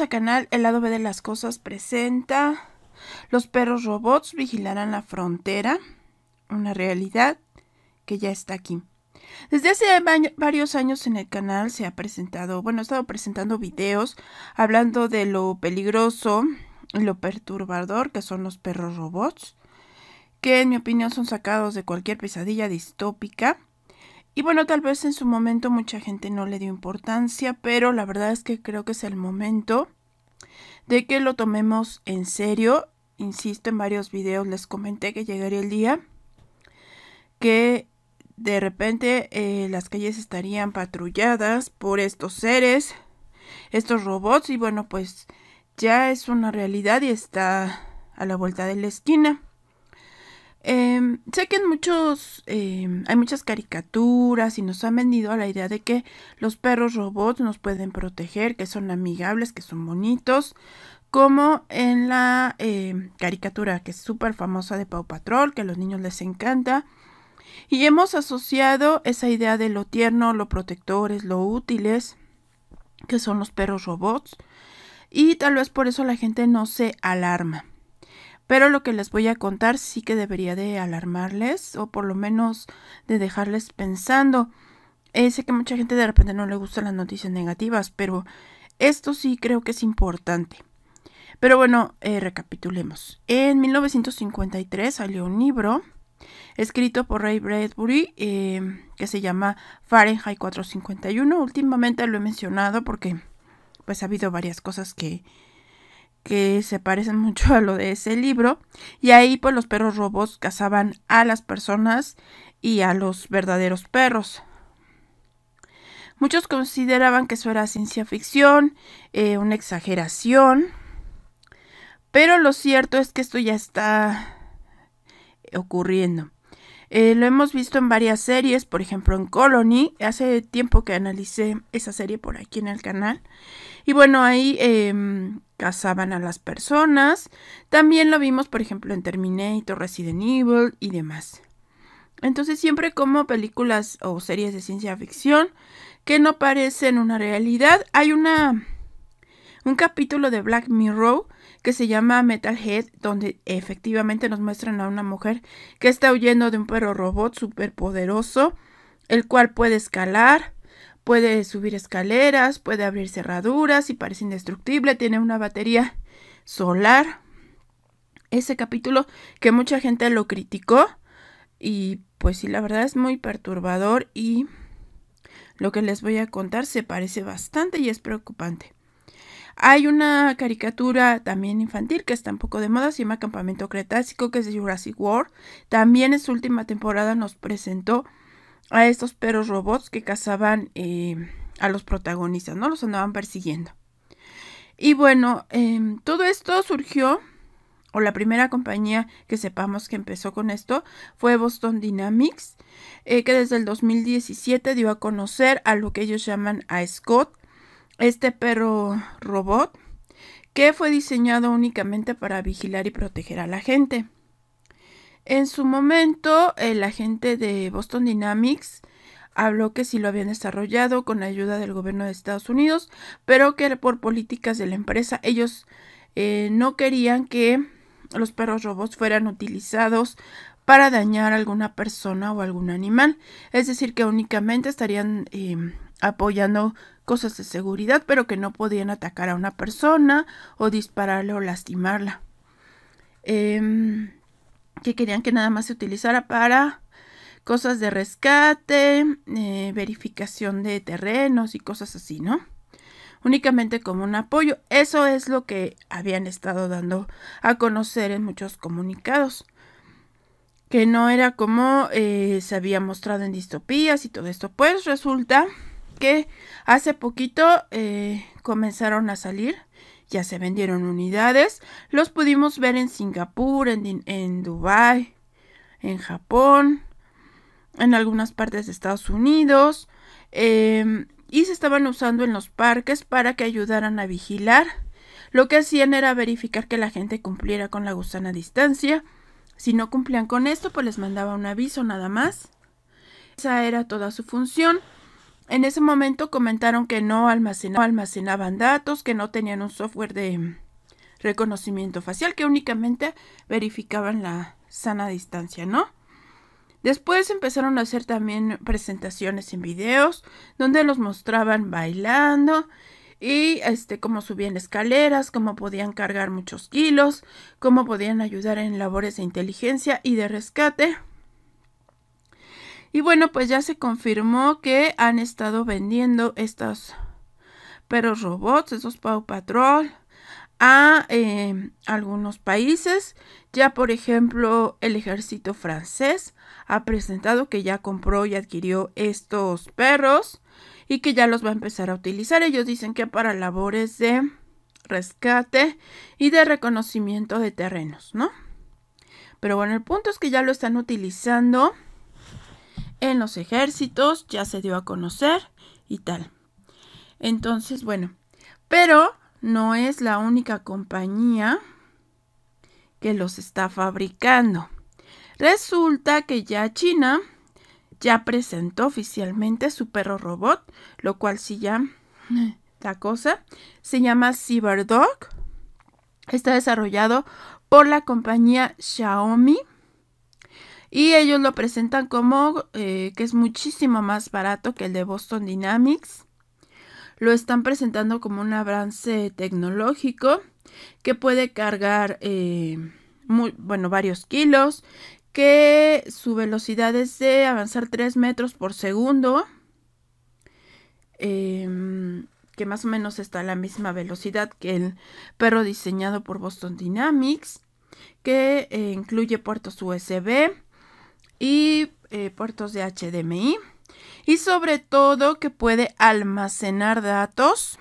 a canal El lado B de las cosas presenta Los perros robots vigilarán la frontera, una realidad que ya está aquí. Desde hace varios años en el canal se ha presentado, bueno, he estado presentando videos hablando de lo peligroso y lo perturbador que son los perros robots, que en mi opinión son sacados de cualquier pesadilla distópica y bueno, tal vez en su momento mucha gente no le dio importancia, pero la verdad es que creo que es el momento de que lo tomemos en serio. Insisto, en varios videos les comenté que llegaría el día que de repente eh, las calles estarían patrulladas por estos seres, estos robots, y bueno, pues ya es una realidad y está a la vuelta de la esquina. Em, sé que en muchos em, hay muchas caricaturas y nos han vendido a la idea de que los perros robots nos pueden proteger, que son amigables, que son bonitos, como en la em, caricatura que es súper famosa de Pau Patrol, que a los niños les encanta. Y hemos asociado esa idea de lo tierno, lo protectores, lo útiles, que son los perros robots. Y tal vez por eso la gente no se alarma. Pero lo que les voy a contar sí que debería de alarmarles o por lo menos de dejarles pensando. Eh, sé que mucha gente de repente no le gustan las noticias negativas, pero esto sí creo que es importante. Pero bueno, eh, recapitulemos. En 1953 salió un libro escrito por Ray Bradbury em, que se llama Fahrenheit 451. Últimamente lo he mencionado porque pues ha habido varias cosas que, que se parece mucho a lo de ese libro. Y ahí pues los perros robos cazaban a las personas y a los verdaderos perros. Muchos consideraban que eso era ciencia ficción, eh, una exageración, pero lo cierto es que esto ya está eh, ocurriendo. Eh, lo hemos visto en varias series, por ejemplo en Colony. Hace tiempo que analicé esa serie por aquí en el canal. Y bueno, ahí em, cazaban a las personas. También lo vimos, por ejemplo, en Terminator, Resident Evil y demás. Entonces siempre como películas o series de ciencia ficción que no parecen una realidad, hay una un capítulo de Black Mirror que se llama Metalhead, donde efectivamente nos muestran a una mujer que está huyendo de un perro robot súper poderoso, el cual puede escalar, puede subir escaleras, puede abrir cerraduras y parece indestructible, tiene una batería solar. Ese capítulo que mucha gente lo criticó y pues sí, la verdad es muy perturbador y lo que les voy a contar se parece bastante y es preocupante. Hay una caricatura también infantil que está un poco de moda, se llama Campamento Cretácico, que es de Jurassic World. También en su última temporada nos presentó a estos perros robots que cazaban eh, a los protagonistas, ¿no? Los andaban persiguiendo. Y bueno, em, todo esto surgió, o la primera compañía que sepamos que empezó con esto, fue Boston Dynamics, eh, que desde el 2017 dio a conocer a lo que ellos llaman a Scott, este perro robot que fue diseñado únicamente para vigilar y proteger a la gente. En su momento, el agente de Boston Dynamics habló que sí lo habían desarrollado con ayuda del gobierno de Estados Unidos, pero que por políticas de la empresa ellos eh, no querían que los perros robots fueran utilizados para dañar a alguna persona o algún animal. Es decir, que únicamente estarían em, apoyando cosas de seguridad, pero que no podían atacar a una persona o dispararle o lastimarla. Em, que querían que nada más se utilizara para cosas de rescate, eh, verificación de terrenos y cosas así, ¿no? Únicamente como un apoyo. Eso es lo que habían estado dando a conocer en muchos comunicados. Que no era como eh, se había mostrado en distopías y todo esto. Pues resulta que hace poquito eh, comenzaron a salir, ya se vendieron unidades, los pudimos ver en Singapur, en, en Dubái, en Japón, en algunas partes de Estados Unidos, em, y se estaban usando en los parques para que ayudaran a vigilar. Lo que hacían era verificar que la gente cumpliera con la gusana distancia. Si no cumplían con esto, pues les mandaba un aviso nada más. Esa era toda su función. En ese momento comentaron que no almacenaban, datos, que no tenían un software de mm, reconocimiento facial, que únicamente verificaban la sana distancia, ¿no? Después empezaron a hacer también presentaciones en videos, donde los mostraban bailando y este cómo subían escaleras, cómo podían cargar muchos kilos, cómo podían ayudar en labores de inteligencia y de rescate. Y bueno, pues ya se confirmó que han estado vendiendo estos perros robots, esos Paw Patrol, a em, algunos países. Ya, por ejemplo, el ejército francés ha presentado que ya compró y adquirió estos perros y que ya los va a empezar a utilizar. Ellos dicen que para labores de rescate y de reconocimiento de terrenos, ¿no? Pero bueno, el punto es que ya lo están utilizando en los ejércitos, ya se dio a conocer y tal. Entonces, bueno, pero no es la única compañía que los está fabricando. Resulta que ya China ya presentó oficialmente su perro robot, lo cual sí ya la cosa. Se llama CyberDog. Está desarrollado por la compañía Xiaomi y ellos lo presentan como eh, que es muchísimo más barato que el de Boston Dynamics. Lo están presentando como un avance tecnológico que puede cargar, eh, bueno, varios kilos, que su velocidad es de avanzar 3 metros por segundo, em, que más o menos está a la misma velocidad que el perro diseñado por Boston Dynamics, que eh, incluye puertos USB, y eh, puertos de HDMI y sobre todo que puede almacenar datos,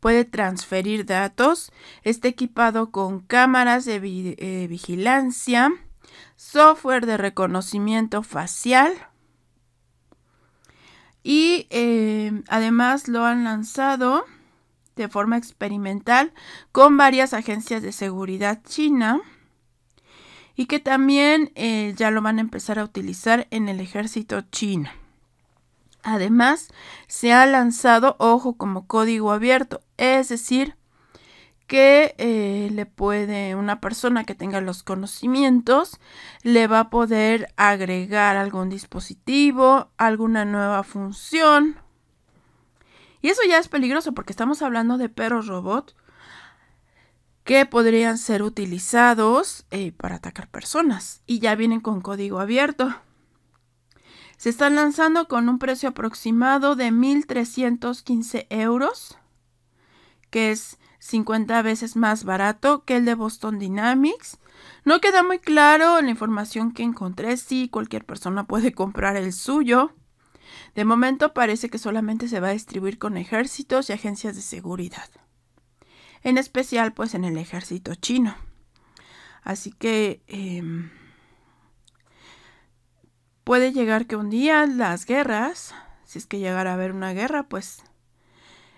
puede transferir datos, está equipado con cámaras de eh, vigilancia, software de reconocimiento facial y eh, además lo han lanzado de forma experimental con varias agencias de seguridad china y que también eh, ya lo van a empezar a utilizar en el ejército chino. Además, se ha lanzado, ojo, como código abierto, es decir, que eh, le puede una persona que tenga los conocimientos le va a poder agregar algún dispositivo, alguna nueva función. Y eso ya es peligroso porque estamos hablando de perro robot que podrían ser utilizados eh, para atacar personas y ya vienen con código abierto. Se están lanzando con un precio aproximado de 1.315 euros, que es 50 veces más barato que el de Boston Dynamics. No queda muy claro la información que encontré si cualquier persona puede comprar el suyo. De momento parece que solamente se va a distribuir con ejércitos y agencias de seguridad en especial pues en el ejército chino. Así que em, puede llegar que un día las guerras, si es que llegara a haber una guerra, pues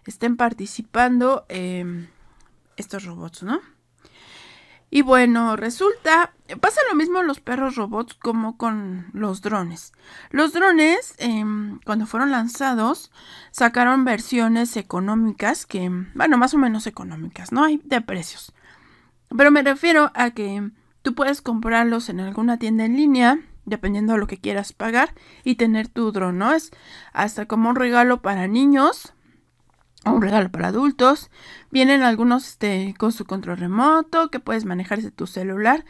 estén participando em, estos robots, ¿no? Y bueno, resulta, pasa lo mismo en los perros robots como con los drones. Los drones, em, cuando fueron lanzados, sacaron versiones económicas que, bueno, más o menos económicas, ¿no? Hay de precios. Pero me refiero a que tú puedes comprarlos en alguna tienda en línea, dependiendo de lo que quieras pagar, y tener tu drone. ¿no? Es hasta como un regalo para niños un regalo para adultos. Vienen algunos este, con su control remoto que puedes manejar desde tu celular.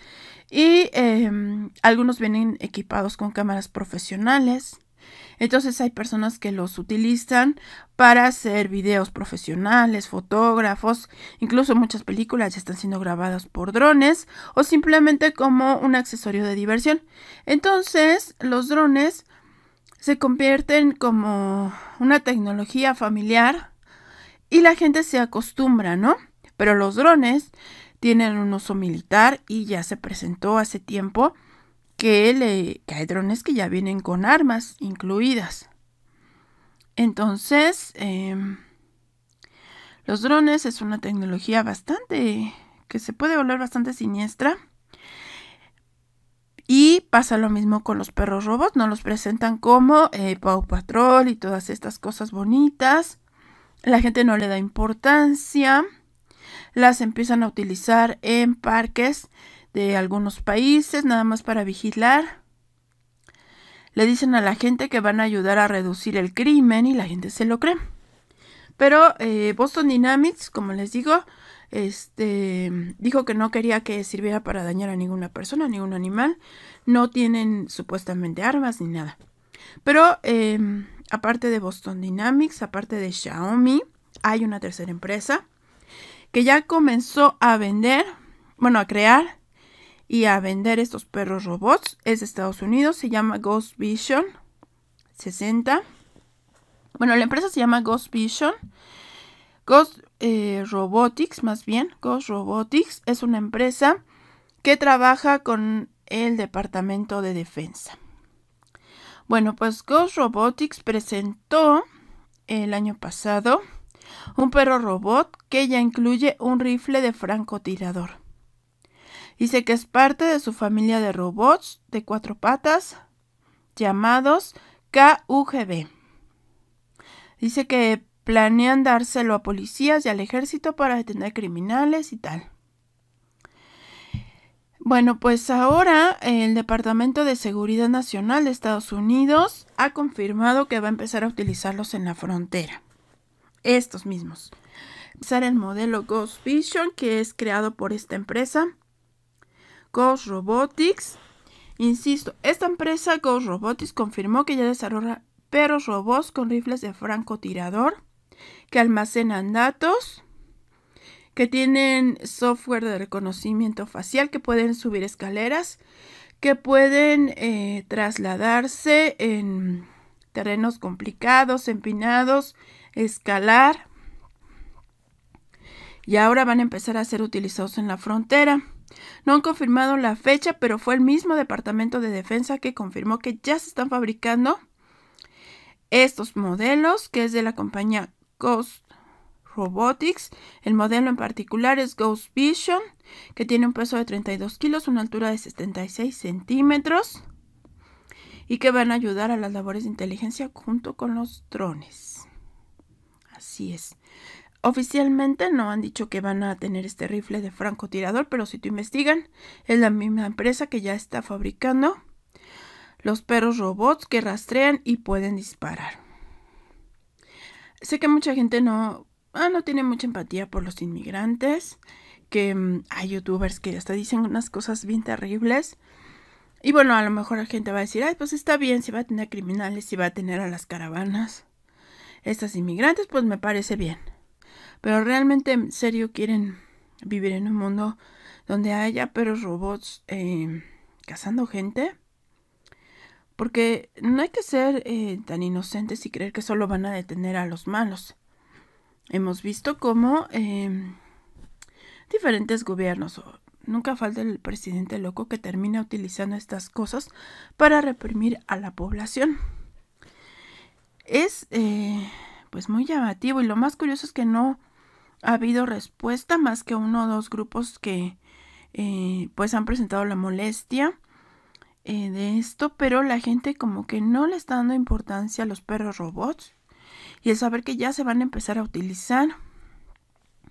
Y em, algunos vienen equipados con cámaras profesionales. Entonces hay personas que los utilizan para hacer videos profesionales, fotógrafos, incluso muchas películas están siendo grabadas por drones o simplemente como un accesorio de diversión. Entonces los drones se convierten como una tecnología familiar y la gente se acostumbra, ¿no? Pero los drones tienen un uso militar y ya se presentó hace tiempo que, le, que hay drones que ya vienen con armas incluidas. Entonces, em, los drones es una tecnología bastante que se puede volver bastante siniestra. Y pasa lo mismo con los perros robots, no los presentan como eh, Patrol y todas estas cosas bonitas. La gente no le da importancia. Las empiezan a utilizar en parques de algunos países, nada más para vigilar. Le dicen a la gente que van a ayudar a reducir el crimen y la gente se lo cree. Pero eh, Boston Dynamics, como les digo, este, dijo que no quería que sirviera para dañar a ninguna persona, ningún animal. No tienen supuestamente armas ni nada. Pero em, aparte de Boston Dynamics, aparte de Xiaomi, hay una tercera empresa que ya comenzó a vender, bueno, a crear y a vender estos perros robots. Es de Estados Unidos, se llama Ghost Vision 60. Bueno, la empresa se llama Ghost Vision. Ghost eh, Robotics, más bien, Ghost Robotics es una empresa que trabaja con el Departamento de Defensa. Bueno, pues Ghost Robotics presentó el año pasado un perro robot que ya incluye un rifle de francotirador. Dice que es parte de su familia de robots de cuatro patas llamados KUGB. Dice que planean dárselo a policías y al ejército para detener criminales y tal. Bueno, pues ahora el Departamento de Seguridad Nacional de Estados Unidos ha confirmado que va a empezar a utilizarlos en la frontera. Estos mismos. Usar el modelo Ghost Vision que es creado por esta empresa. Ghost Robotics. Insisto, esta empresa Ghost Robotics confirmó que ya desarrolla perros robots con rifles de francotirador que almacenan datos que tienen software de reconocimiento facial, que pueden subir escaleras, que pueden eh, trasladarse en terrenos complicados, empinados, escalar. Y ahora van a empezar a ser utilizados en la frontera. No han confirmado la fecha, pero fue el mismo Departamento de Defensa que confirmó que ya se están fabricando estos modelos, que es de la compañía Cost. Robotics. El modelo en particular es Ghost Vision, que tiene un peso de 32 kilos, una altura de 76 centímetros y que van a ayudar a las labores de inteligencia junto con los drones. Así es. Oficialmente no han dicho que van a tener este rifle de francotirador, pero si tú investigan, es la misma empresa que ya está fabricando los perros robots que rastrean y pueden disparar. Sé que mucha gente no ah, no tiene mucha empatía por los inmigrantes, que mm, hay youtubers que hasta dicen unas cosas bien terribles. Y bueno, a lo mejor la gente va a decir, ay, pues está bien, si va a tener criminales, si va a tener a las caravanas, estas inmigrantes, pues me parece bien. Pero realmente, en serio, quieren vivir en un mundo donde haya perros robots eh, cazando gente. Porque no hay que ser eh, tan inocentes y creer que solo van a detener a los malos hemos visto cómo em, diferentes gobiernos, nunca falta el presidente loco que termina utilizando estas cosas para reprimir a la población. Es eh, pues muy llamativo y lo más curioso es que no ha habido respuesta más que uno o dos grupos que eh, pues han presentado la molestia eh, de esto, pero la gente como que no le está dando importancia a los perros robots y el saber que ya se van a empezar a utilizar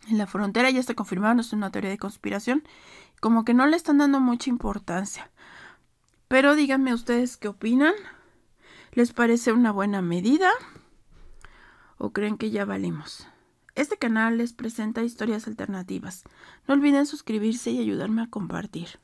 en la frontera, ya está confirmado, no es una teoría de conspiración, como que no le están dando mucha importancia. Pero díganme ustedes qué opinan. ¿Les parece una buena medida? ¿O creen que ya valimos? Este canal les presenta historias alternativas. No olviden suscribirse y ayudarme a compartir.